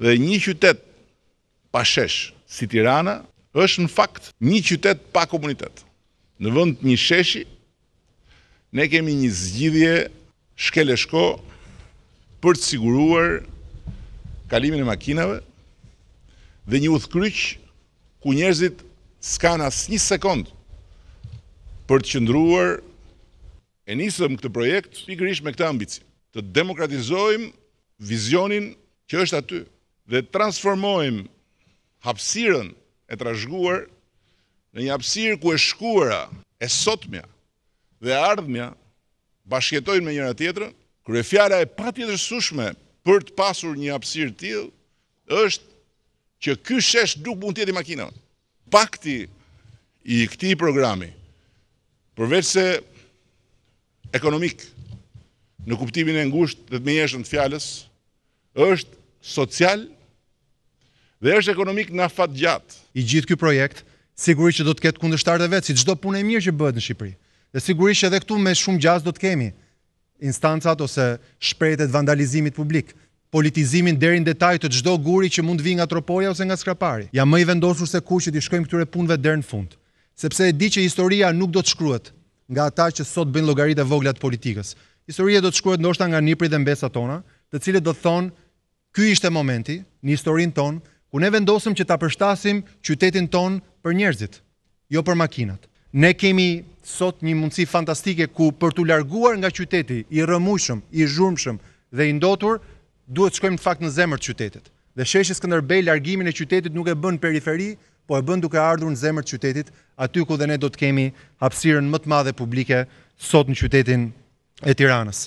dhe një qytet pa shesh si Tirana është në fakt një qytet pa komunitet. Në vënd një sheshi, ne kemi një zgjidhje shkeleshko për të siguruar kalimin e makinave dhe një udhkryq ku njerëzit s'kan asë një sekund për të qëndruar e njësëm këtë projekt pikërish me këta ambici. Të demokratizojmë vizionin që është aty dhe transformojmë hapsiren e trashguar në një hapsir ku e shkuara e sotmja dhe ardhmja bashkjetojnë me njëra tjetërën, kërë e fjara e pa tjetër sushme për të pasur një hapsir tjilë, është që ky shesh nuk mund tjeti makina. Pakti i këti programi, përveç se ekonomik, në kuptimin e ngusht dhe të mjeshtën të fjales, është social dhe është ekonomik në afat gjatë. I gjithë kjo projekt, sigurisht që do të ketë kundështar dhe vetë, si gjithë punë e mirë që bëhet në Shqipëri. Dhe sigurisht që edhe këtu me shumë gjatë do të kemi instancat ose shprejtet vandalizimit publik, politizimin deri në detaj të çdo guri që mund të vijë nga Tropoja ose nga Skrapari. Jam më i vendosur se kush që të shkojmë këtyre punëve deri fund, sepse e di që historia nuk do të shkruhet nga ata që sot bëjnë llogaritë vogla të politikës. Historia do të shkruhet ndoshta nga nipri dhe mbesat tona, të cilët do thonë Ky ishte momenti në historinë tonë ku ne vendosëm që ta përshtasim qytetin tonë për njerëzit, jo për makinat. Ne kemi sot një mundësi fantastike ku për të larguar nga qyteti i rëmushëm, i zhurmshëm dhe i ndotur, duhet të shkojmë në fakt në zemër të qytetit. Dhe sheshi Skënderbej largimin e qytetit nuk e bën periferi, po e bën duke ardhur në zemër të qytetit, aty ku dhe ne do të kemi hapësirën më të madhe publike sot në qytetin e Tiranës.